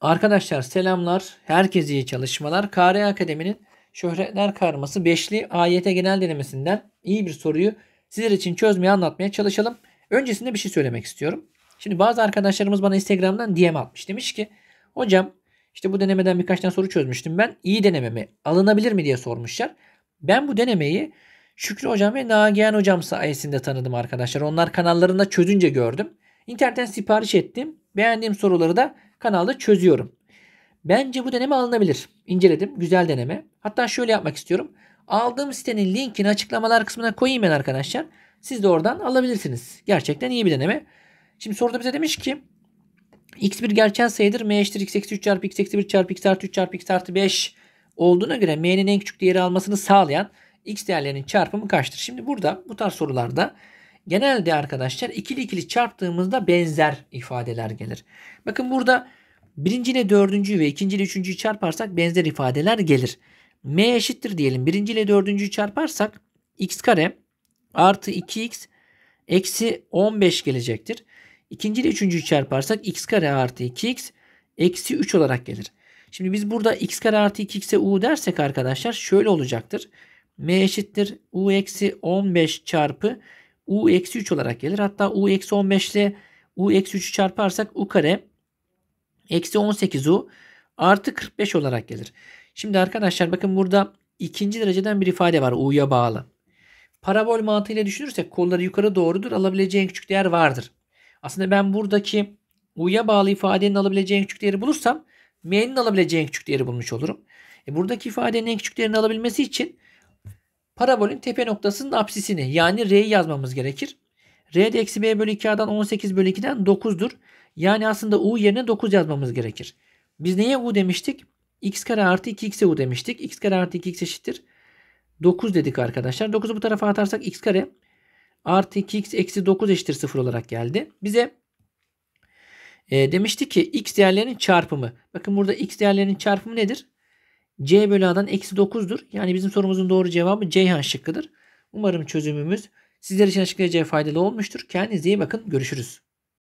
Arkadaşlar selamlar. Herkese iyi çalışmalar. KRE Akademi'nin Şöhretler Karması 5'li AYT genel denemesinden iyi bir soruyu sizler için çözmeye anlatmaya çalışalım. Öncesinde bir şey söylemek istiyorum. Şimdi bazı arkadaşlarımız bana Instagram'dan DM atmış. Demiş ki hocam işte bu denemeden birkaç tane soru çözmüştüm ben. İyi denememi alınabilir mi diye sormuşlar. Ben bu denemeyi Şükrü Hocam ve Nagihan Hocam sayesinde tanıdım arkadaşlar. Onlar kanallarında çözünce gördüm. İnternetten sipariş ettim. Beğendiğim soruları da kanalda çözüyorum. Bence bu deneme alınabilir. İnceledim. Güzel deneme. Hatta şöyle yapmak istiyorum. Aldığım sitenin linkini açıklamalar kısmına koyayım ben arkadaşlar. Siz de oradan alabilirsiniz. Gerçekten iyi bir deneme. Şimdi soruda bize demiş ki x1 gerçel sayıdır. m eşittir x eksi 3 çarpı x eksi 1 çarpı x artı 3 çarpı x artı 5 olduğuna göre m'nin en küçük değeri almasını sağlayan x değerlerinin çarpımı kaçtır? Şimdi burada bu tarz sorularda genelde arkadaşlar ikili ikili çarptığımızda benzer ifadeler gelir. Bakın burada birinci ile dördüncüyü ve ikinci ile üçüncüyü çarparsak benzer ifadeler gelir. M eşittir diyelim. Birinci ile dördüncüyü çarparsak x kare artı 2x eksi 15 gelecektir. İkinci ile üçüncüyü çarparsak x kare artı 2x eksi 3 olarak gelir. Şimdi biz burada x kare artı 2x'e u dersek arkadaşlar şöyle olacaktır. m eşittir u eksi 15 çarpı u eksi 3 olarak gelir. Hatta u eksi 15 ile u eksi 3'ü çarparsak u kare eksi 18 u artı 45 olarak gelir. Şimdi arkadaşlar bakın burada ikinci dereceden bir ifade var u'ya bağlı. Parabol mantığıyla düşünürsek kolları yukarı doğrudur alabileceğin küçük değer vardır. Aslında ben buradaki u'ya bağlı ifadenin alabileceğin küçük değeri bulursam m'nin alabileceğin küçük değeri bulmuş olurum. E buradaki ifadenin en küçük değerini alabilmesi için Parabolün tepe noktasının apsisini yani R'yi yazmamız gerekir. R de eksi B bölü 2A'dan 18 bölü 2'den 9'dur. Yani aslında U yerine 9 yazmamız gerekir. Biz neye U demiştik? X kare artı 2X'e U demiştik. X kare artı 2X eşittir. 9 dedik arkadaşlar. 9'u bu tarafa atarsak X kare artı 2X eksi 9 eşittir 0 olarak geldi. Bize e, demişti ki X değerlerinin çarpımı. Bakın burada X değerlerinin çarpımı nedir? C bölü A'dan eksi 9'dur. Yani bizim sorumuzun doğru cevabı Ceyhan şıkkıdır. Umarım çözümümüz sizler için açıklayıcıya faydalı olmuştur. Kendinize iyi bakın. Görüşürüz.